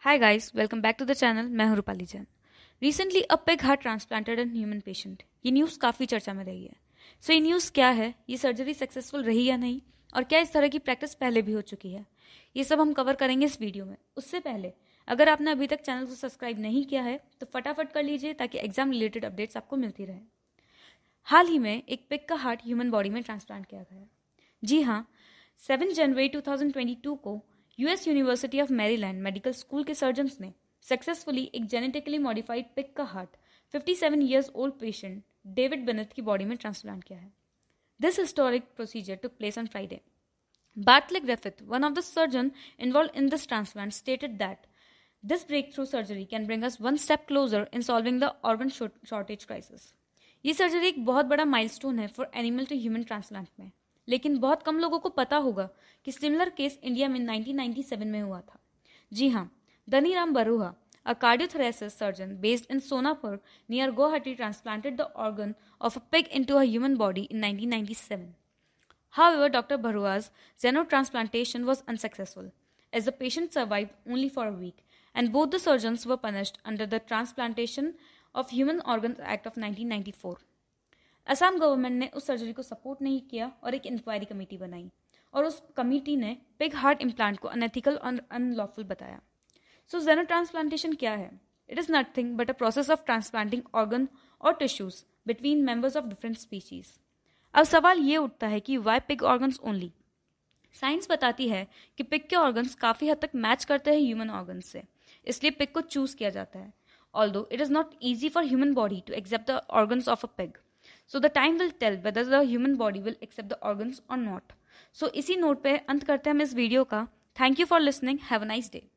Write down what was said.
hi guys welcome back to the channel मैं हूं Rupali Jain recently a pig heart transplanted an human patient ये news काफ़ी चर्चा में रही है सो so, ये न्यूज़ क्या है ये सर्जरी सक्सेसफुल रही या नहीं और क्या इस तरह की प्रैक्टिस पहले भी हो चुकी है ये सब हम कवर करेंगे इस वीडियो में उससे पहले अगर आपने अभी तक चैनल को सब्सक्राइब नहीं किया है तो फटाफट कर लीजिए ताकि एग्जाम रिलेटेड अपडेट्स आपको मिलती रहे हाल ही में एक पिक का हार्ट ह्यूमन बॉडी में ट्रांसप्लांट किया गया जी हाँ सेवन जनवरी 2022 को US university of Maryland medical school के सर्जन ने सक्सेसफुली एक जेनेटिकली मॉडिफाइड पिक का heart 57 years old patient David Bennett की बॉडी में ट्रांसप्लांट किया है this historic procedure took place on Friday Griffith one of the surgeon involve in this transplant stated that this breakthrough surgery can bring us one step closer in solving the organ shortage crisis ये surgery एक बहुत बड़ा milestone है for animal to human transplant में लेकिन बहुत कम लोगों को पता होगा कि सिमिलर केस इंडिया में 1997 में हुआ था जी हाँ Dhani Ram Baruah a cardiothoracic surgeon based in Sonapur near Guwahati transplanted the organ of a pig into human body in 1997 however doctor xenotransplantation was unsuccessful as a patient survive only for a week and both the surgeons were punished under the transplantation of human organ act of nineteen Assam government ने उस surgery को support नहीं किया और एक inquiry committee बनाई और उस कमेटी ने पिग हार्ट इम्प्लांट को अनएथिकल और अनलॉफुल बताया सो जेनो ट्रांसप्लांटेशन क्या है it is nothing but a process of transplanting organ और tissues between members of different species अब सवाल ये उठता है कि why pig organs only science बताती है कि पिग के ऑर्गन्स काफ़ी हद तक मैच करते हैं ह्यूमन ऑर्गन से इसलिए पिग को चूज किया जाता है although it is not easy for human body to accept the organs of a pig so the time will tell whether the human body will accept the organs और not so इसी note पे अंत करते हैं हम इस video का thank you for listening have a nice day